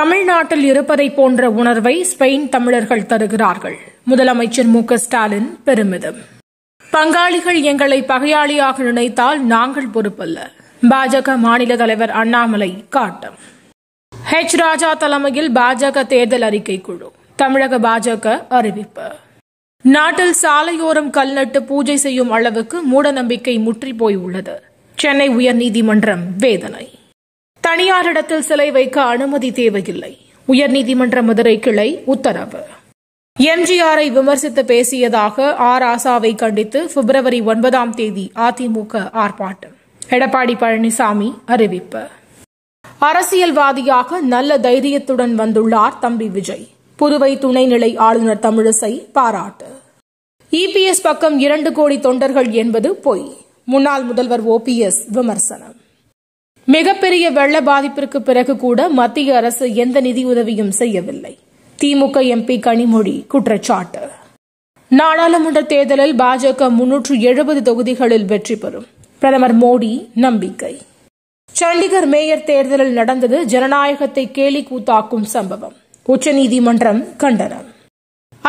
தமிழ்நாட்டில் இருப்பதை போன்ற உணர்வை ஸ்பெயின் தமிழர்கள் தருகிறார்கள் முதலமைச்சர் மு ஸ்டாலின் பெருமிதம் பங்காளிகள் எங்களை பகையாளியாக நினைத்தால் நாங்கள் பொறுப்பல்ல பாஜக மாநில தலைவர் அண்ணாமலை காட்டம் ஹெச் ராஜா தலைமையில் பாஜக தேர்தல் அறிக்கை குழு தமிழக பாஜக அறிவிப்பு நாட்டில் சாலையோரம் கல்நட்டு பூஜை செய்யும் அளவுக்கு நம்பிக்கை முற்றி போய் உள்ளது சென்னை உயர்நீதிமன்றம் வேதனை தனியாரிடத்தில் சிலை வைக்க அனுமதி தேவையில்லை உயர்நீதிமன்ற மதுரை கிளை உத்தரவு எம்ஜிஆரை விமர்சித்து பேசியதாக ஆர் ஆசாவை கண்டித்து பிப்ரவரி ஒன்பதாம் தேதி அதிமுக ஆர்ப்பாட்டம் எடப்பாடி பழனிசாமி அறிவிப்பு அரசியல்வாதியாக நல்ல தைரியத்துடன் வந்துள்ளார் தம்பி விஜய் புதுவை துணைநிலை ஆளுநர் தமிழிசை பாராட்டு இபிஎஸ் பக்கம் இரண்டு கோடி தொண்டர்கள் என்பது பொய் முன்னாள் முதல்வர் ஓபிஎஸ் விமர்சனம் மிகப்பெரிய வெள்ள பாதிப்பிற்கு பிறகு கூட மத்திய அரசு எந்த நிதியுதவியும் செய்யவில்லை திமுக எம்பி கனிமொழி குற்றச்சாட்டு நாடாளுமன்ற தேர்தலில் பாஜக முன்னூற்று எழுபது தொகுதிகளில் வெற்றி பெறும் பிரதமர் மோடி நம்பிக்கை சண்டிகர் மேயர் தேர்தலில் நடந்தது ஜனநாயகத்தை கேலி கூத்தாக்கும் சம்பவம் உச்சநீதிமன்றம் கண்டனம்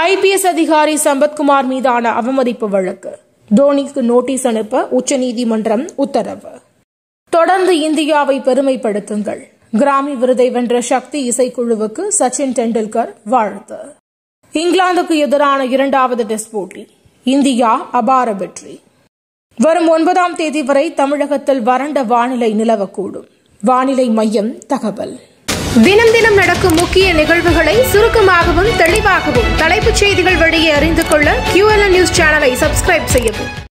ஐபிஎஸ் அதிகாரி சம்பத்குமார் மீதான அவமதிப்பு வழக்கு தோனிக்கு நோட்டீஸ் அனுப்ப உச்சநீதிமன்றம் உத்தரவு தொடர்ந்து இந்தியாவை பெருமைப்படுத்துங்கள் கிராமி விருதை வென்ற சக்தி இசைக்குழுவுக்கு சச்சின் டெண்டுல்கர் வாழ்த்து இங்கிலாந்துக்கு எதிரான இரண்டாவது டெஸ்ட் போட்டி இந்தியா அபார வெற்றி வரும் ஒன்பதாம் தேதி வரை தமிழகத்தில் வறண்ட வானிலை நிலவக்கூடும் வானிலை மையம் தகவல் தினம் தினம் நடக்கும் முக்கிய நிகழ்வுகளை சுருக்கமாகவும் தெளிவாகவும் தலைப்புச் செய்திகள் வழியே அறிந்து கொள்ள கியூஎல்என் நியூஸ் சேனலை சப்ஸ்கிரைப் செய்யவும்